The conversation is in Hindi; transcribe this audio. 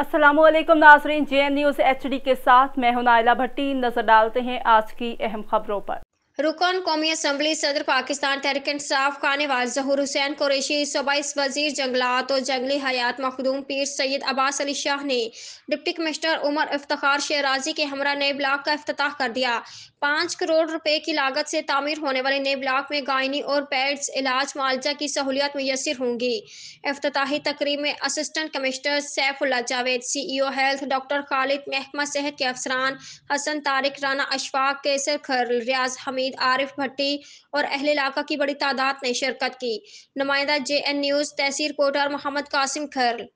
असलम नाजरीन J N news H D के साथ मैं हूं नायला भट्टी नजर डालते हैं आज की अहम खबरों पर रुकन कौमी असम्बली सदर पाकिस्तान तहरिक इंसाफ खाने वाल जहूर हुसैन कुरेशी सूबाई वजीर जंगलात और जंगली हयात मखदूम पीर सैयद अब्बास अली शाह ने डिप्टी कमिश्नर उमर इफ्तार शेराजी के हमरा नए ब्लाक का अफ्ताह कर दिया पाँच करोड़ रुपए की लागत से तामीर होने वाले नए ब्लॉक में गायनी और पैड्स इलाज मुआवजा की सहूलियत मैसर होंगी अफ्ताही तकरीब में assistant commissioner Saifullah Javed C E O health doctor Khalid महकमा सेहत के अफसरान हसन तारिक राना अशफाक केसर खर रियाज हमीद आरिफ भट्टी और अहल इलाका की बड़ी तादाद ने शिरकत की नुमाइंदा जे एन न्यूज़ तहसीर कोटा और मोहम्मद कासिम खरल